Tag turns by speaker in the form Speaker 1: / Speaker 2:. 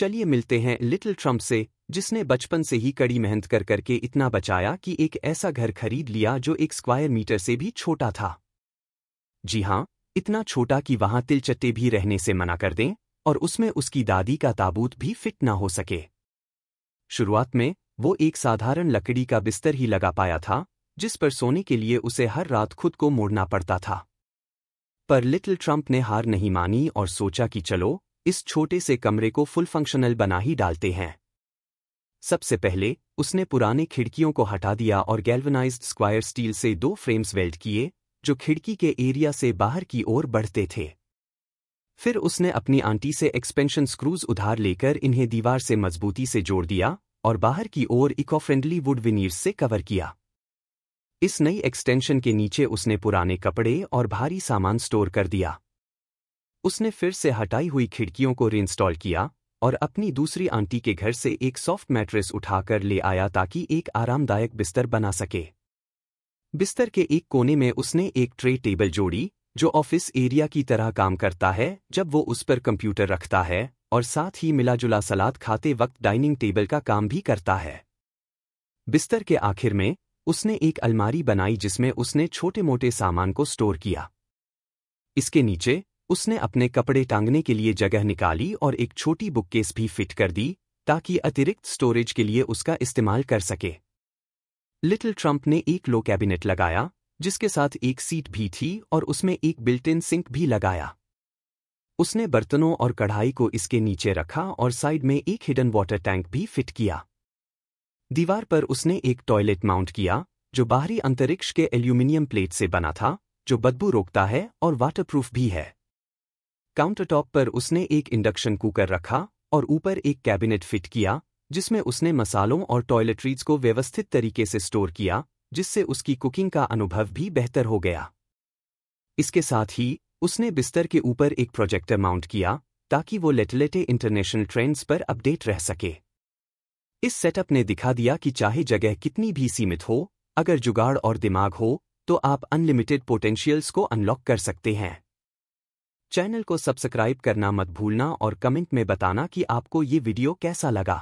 Speaker 1: चलिए मिलते हैं लिटिल ट्रम्प से जिसने बचपन से ही कड़ी मेहनत कर करके इतना बचाया कि एक ऐसा घर खरीद लिया जो एक स्क्वायर मीटर से भी छोटा था जी हाँ इतना छोटा कि वहां तिलचट्टे भी रहने से मना कर दें और उसमें उसकी दादी का ताबूत भी फिट ना हो सके शुरुआत में वो एक साधारण लकड़ी का बिस्तर ही लगा पाया था जिस पर सोने के लिए उसे हर रात खुद को मोड़ना पड़ता था पर लिटिल ट्रंप ने हार नहीं मानी और सोचा कि चलो इस छोटे से कमरे को फुल फंक्शनल बना ही डालते हैं सबसे पहले उसने पुराने खिड़कियों को हटा दिया और गैल्वनाइज्ड स्क्वायर स्टील से दो फ्रेम्स वेल्ड किए जो खिड़की के एरिया से बाहर की ओर बढ़ते थे फिर उसने अपनी आंटी से एक्सपेंशन स्क्रूज उधार लेकर इन्हें दीवार से मजबूती से जोड़ दिया और बाहर की ओर इको फ्रेंडली वुड विनीर से कवर किया इस नई एक्सटेंशन के नीचे उसने पुराने कपड़े और भारी सामान स्टोर कर दिया उसने फिर से हटाई हुई खिड़कियों को रिंस्टॉल किया और अपनी दूसरी आंटी के घर से एक सॉफ्ट मैट्रेस उठाकर ले आया ताकि एक आरामदायक बिस्तर बना सके बिस्तर के एक कोने में उसने एक ट्रे टेबल जोड़ी जो ऑफिस एरिया की तरह काम करता है जब वो उस पर कंप्यूटर रखता है और साथ ही मिलाजुला सलाद खाते वक्त डाइनिंग टेबल का काम भी करता है बिस्तर के आखिर में उसने एक अलमारी बनाई जिसमें उसने छोटे मोटे सामान को स्टोर किया इसके नीचे उसने अपने कपड़े टांगने के लिए जगह निकाली और एक छोटी बुककेस भी फिट कर दी ताकि अतिरिक्त स्टोरेज के लिए उसका इस्तेमाल कर सके लिटिल ट्रंप ने एक लो कैबिनेट लगाया जिसके साथ एक सीट भी थी और उसमें एक बिल्ट इन सिंक भी लगाया उसने बर्तनों और कढ़ाई को इसके नीचे रखा और साइड में एक हिडन वाटर टैंक भी फिट किया दीवार पर उसने एक टॉयलेट माउंट किया जो बाहरी अंतरिक्ष के एल्यूमिनियम प्लेट से बना था जो बदबू रोकता है और वाटरप्रूफ भी है काउंटरटॉप पर उसने एक इंडक्शन कुकर रखा और ऊपर एक कैबिनेट फिट किया जिसमें उसने मसालों और टॉयलेटरीज को व्यवस्थित तरीके से स्टोर किया जिससे उसकी कुकिंग का अनुभव भी बेहतर हो गया इसके साथ ही उसने बिस्तर के ऊपर एक प्रोजेक्टर माउंट किया ताकि वो लेटलेटे इंटरनेशनल ट्रेंड्स पर अपडेट रह सके इस सेटअप ने दिखा दिया कि चाहे जगह कितनी भी सीमित हो अगर जुगाड़ और दिमाग हो तो आप अनलिमिटेड पोटेंशियल्स को अनलॉक कर सकते हैं चैनल को सब्सक्राइब करना मत भूलना और कमेंट में बताना कि आपको ये वीडियो कैसा लगा